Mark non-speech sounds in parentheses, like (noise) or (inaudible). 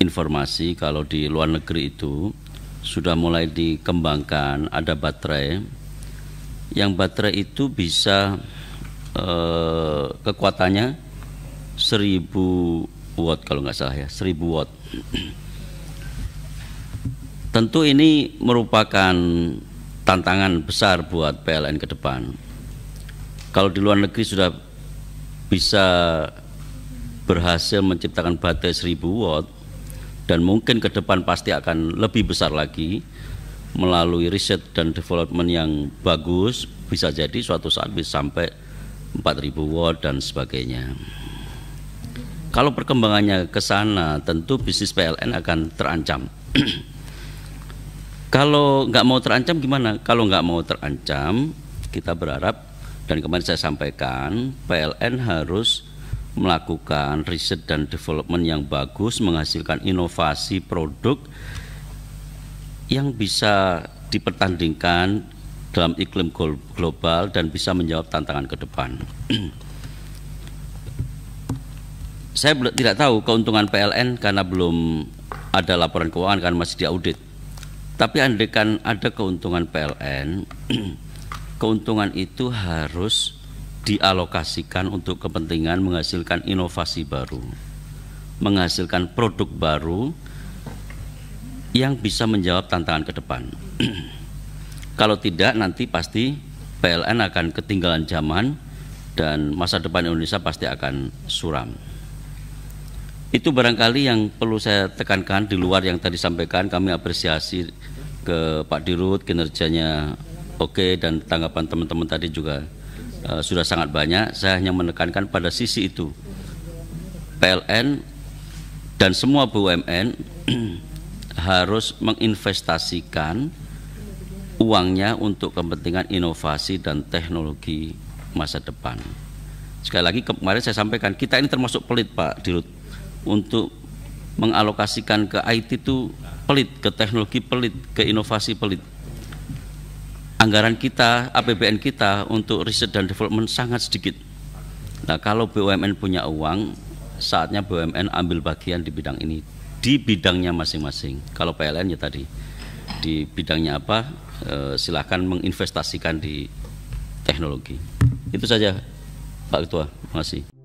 informasi kalau di luar negeri itu sudah mulai dikembangkan ada baterai yang baterai itu bisa eh, kekuatannya 1000 watt kalau nggak salah ya 1000 watt tentu ini merupakan tantangan besar buat PLN ke depan kalau di luar negeri sudah bisa berhasil menciptakan baterai 1000 watt dan mungkin ke depan pasti akan lebih besar lagi melalui riset dan development yang bagus bisa jadi suatu saat bisa sampai 4000 watt dan sebagainya. Kalau perkembangannya ke sana tentu bisnis PLN akan terancam. (clears throat) Kalau nggak mau terancam gimana? Kalau nggak mau terancam kita berharap dan kemarin saya sampaikan PLN harus melakukan riset dan development yang bagus menghasilkan inovasi produk yang bisa dipertandingkan dalam iklim global dan bisa menjawab tantangan ke depan. (clears throat) Saya tidak tahu keuntungan PLN karena belum ada laporan keuangan karena masih diaudit. Tapi kan ada keuntungan PLN, (clears throat) keuntungan itu harus dialokasikan untuk kepentingan menghasilkan inovasi baru, menghasilkan produk baru yang bisa menjawab tantangan ke depan. (clears throat) Kalau tidak nanti pasti PLN akan ketinggalan zaman dan masa depan Indonesia pasti akan suram. Itu barangkali yang perlu saya tekankan di luar yang tadi sampaikan kami apresiasi ke Pak Dirut kinerjanya oke okay, dan tanggapan teman-teman tadi juga Eh, sudah sangat banyak. Saya hanya menekankan pada sisi itu. PLN dan semua BUMN (clears throat) harus menginvestasikan uangnya untuk kepentingan inovasi dan teknologi masa depan. Sekali lagi kemarin saya sampaikan kita ini termasuk pelit Pak Dirut untuk mengalokasikan ke IT itu pelit, ke teknologi pelit, ke inovasi pelit anggaran kita, APBN kita untuk riset dan development sangat sedikit. Nah, kalau BUMN punya uang, saatnya BUMN ambil bagian di bidang ini, di bidangnya masing-masing. Kalau PLN ya tadi, di bidangnya apa, e, eh, silahkan menginvestasikan di teknologi. Itu saja, Pak Ketua. Terima kasih.